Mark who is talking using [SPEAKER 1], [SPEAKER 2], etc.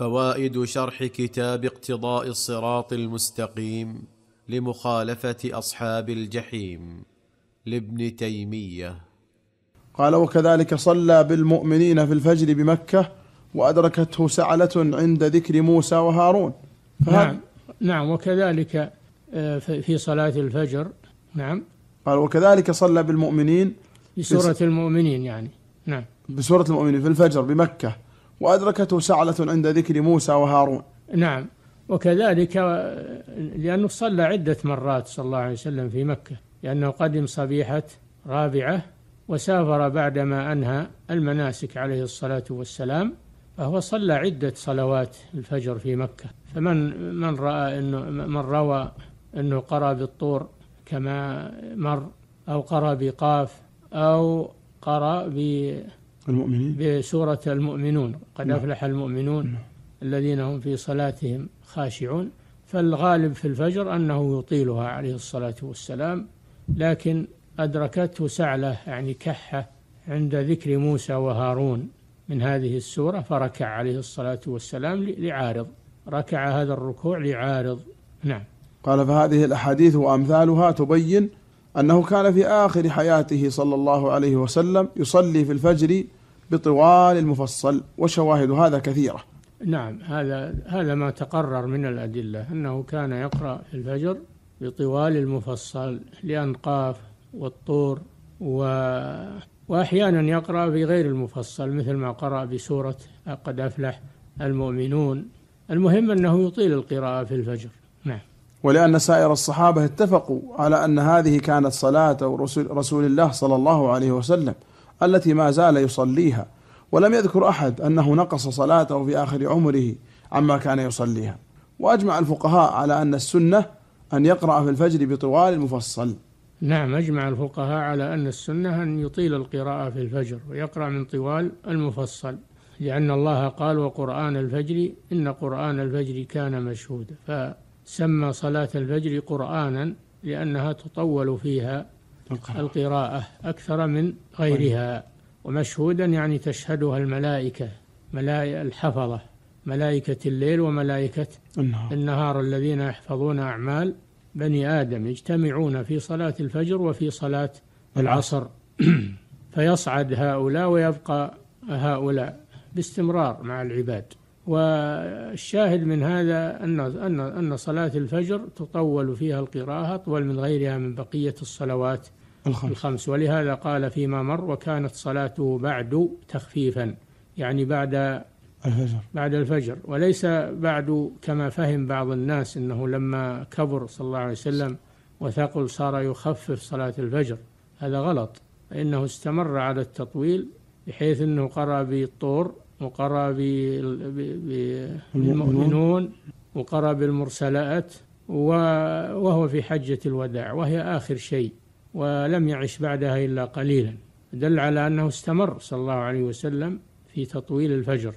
[SPEAKER 1] فوائد شرح كتاب اقتضاء الصراط المستقيم لمخالفه اصحاب الجحيم لابن تيميه قال وكذلك صلى بالمؤمنين في الفجر بمكه وادركته سعله عند ذكر موسى وهارون نعم
[SPEAKER 2] نعم وكذلك آه، في صلاه الفجر نعم
[SPEAKER 1] قال وكذلك صلى بالمؤمنين بسوره
[SPEAKER 2] المؤمنين يعني نعم
[SPEAKER 1] بسوره المؤمنين في الفجر بمكه
[SPEAKER 2] وأدركته سعلة عند
[SPEAKER 1] ذكر موسى وهارون
[SPEAKER 2] نعم وكذلك آه، لأنه صلى عدة مرات صلى الله عليه وسلم في مكة لأنه قدم صبيحة رابعة وسافر بعدما أنهى المناسك عليه الصلاة والسلام فهو صلى عدة صلوات الفجر في مكة فمن من رأى أنه من روى أنه قرأ بالطور كما مر أو قرأ بقاف أو قرأ المؤمنين بسورة المؤمنون قد نعم. أفلح المؤمنون نعم. الذين هم في صلاتهم خاشعون فالغالب في الفجر أنه يطيلها عليه الصلاة والسلام لكن أدركته سعلة يعني كحة عند ذكر موسى وهارون من هذه السورة فركع عليه الصلاة والسلام لعارض ركع هذا الركوع لعارض نعم
[SPEAKER 1] قال فهذه الأحاديث وأمثالها تبين أنه كان في آخر حياته صلى الله عليه وسلم يصلي في الفجر بطوال المفصل وشواهد هذا كثيرة
[SPEAKER 2] نعم هذا هذا ما تقرر من الأدلة أنه كان يقرأ في الفجر بطوال المفصل لأن قاف والطور و وأحيانا يقرأ بغير المفصل مثل ما قرأ بسورة قد أفلح المؤمنون المهم أنه يطيل القراءة في الفجر نعم
[SPEAKER 1] ولأن سائر الصحابة اتفقوا على أن هذه كانت صلاة رسول الله صلى الله عليه وسلم التي ما زال يصليها ولم يذكر أحد أنه نقص صلاته في آخر عمره عما كان يصليها وأجمع الفقهاء على أن السنة أن يقرأ في الفجر بطوال المفصل
[SPEAKER 2] نعم أجمع الفقهاء على أن السنة أن يطيل القراءة في الفجر ويقرأ من طوال المفصل لأن الله قال وقرآن الفجر إن قرآن الفجر كان مشهودا ف سمى صلاة الفجر قرآنا لأنها تطول فيها القراءة, القراءة أكثر من غيرها ومشهودا يعني تشهدها الملائكة ملائكة الحفظة ملائكة الليل وملائكة النهار, النهار الذين يحفظون أعمال بني آدم يجتمعون في صلاة الفجر وفي صلاة العصر فيصعد هؤلاء ويبقى هؤلاء باستمرار مع العباد والشاهد من هذا أن أن أن صلاة الفجر تطول فيها القراءة أطول من غيرها من بقية الصلوات الخمس, الخمس ولهذا قال فيما مر وكانت صلاته بعد تخفيفا يعني بعد الفجر بعد الفجر وليس بعد كما فهم بعض الناس انه لما كبر صلى الله عليه وسلم وثقل صار يخفف صلاة الفجر هذا غلط انه استمر على التطويل بحيث انه قرأ بالطور وقرأ بالمؤمنون وقرأ بالمرسلات وهو في حجة الوداع وهي آخر شيء ولم يعش بعدها إلا قليلا دل على أنه استمر صلى الله عليه وسلم في تطويل الفجر